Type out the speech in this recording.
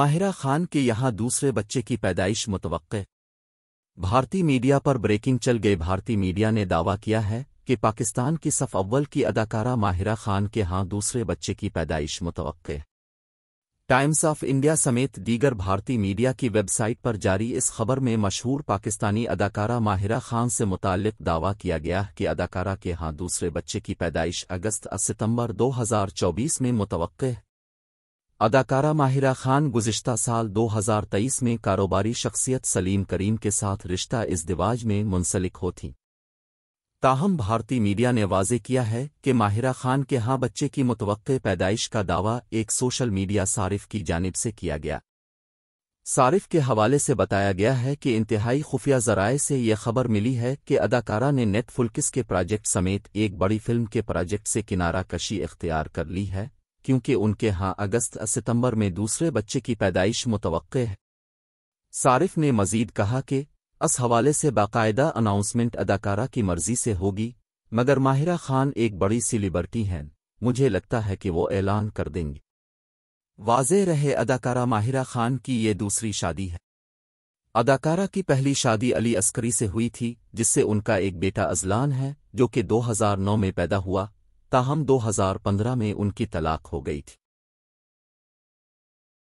माहिरा खान के यहां दूसरे बच्चे की پیدائش متوقع بھارتی میڈیا પર બ્રેકિંગ ચલ ગય بھارتی મીડિયા ને દાવો કિયા હૈ કે પાકિસ્તાન કી સફઅવલ કી અદાકારા માહિરા ખાન કે હા દૂસરે બચ્ચે કી پیدائش મુતવક્ક ટાઇમ્સ ઓફ ઇન્ડિયા સમિત દીગર ભારતી મીડિયા કી વેબસાઇટ પર જારી ઇસ ખબર મે મશહોર પાકિસ્તાની અદાકારા માહિરા ખાન સે મુતાલક દાવો કિયા ગયા કે અદાકારા કે હા દૂસરે બચ્ચે કી پیدائش اگસ્ટ અ સપ્ટેમ્બર 2024 મે મુતવક્ક अदाकारा माहिरा खान गुजश्ता साल 2023 में कारोबारी शख्सियत सलीम करीम के साथ रिश्ता इस दिवाज में मुंसलिक हो थी ताहम भारतीय मीडिया ने वाजे किया है कि माहिरा खान के हाँ बच्चे की मुतव पैदाइश का दावा एक सोशल मीडिया सारिफ की जानब से किया गया सारिफ के हवाले से बताया गया है कि इंतहाई खुफिया जराये से यह खबर मिली है कि अदाकारा ने नेटफुल्किस के प्रोजेक्ट समेत एक बड़ी फिल्म के प्रोजेक्ट से किनारा कशी इख्तियार कर ली है क्योंकि उनके यहाँ अगस्त सितंबर में दूसरे बच्चे की पैदाइश मुतव है सारिफ ने मजीद कहा कि इस हवाले से बाकायदा अनाउंसमेंट अदाकारा की मर्जी से होगी मगर माहिरा खान एक बड़ी सी लिबर्टी हैं मुझे लगता है कि वो ऐलान कर देंगे वाज रहे अदाकारा माहिरा खान की ये दूसरी शादी है अदाकारा की पहली शादी अली अस्करी से हुई थी जिससे उनका एक बेटा अजलान है जो कि 2009 में पैदा हुआ ताहम 2015 में उनकी तलाक हो गई थी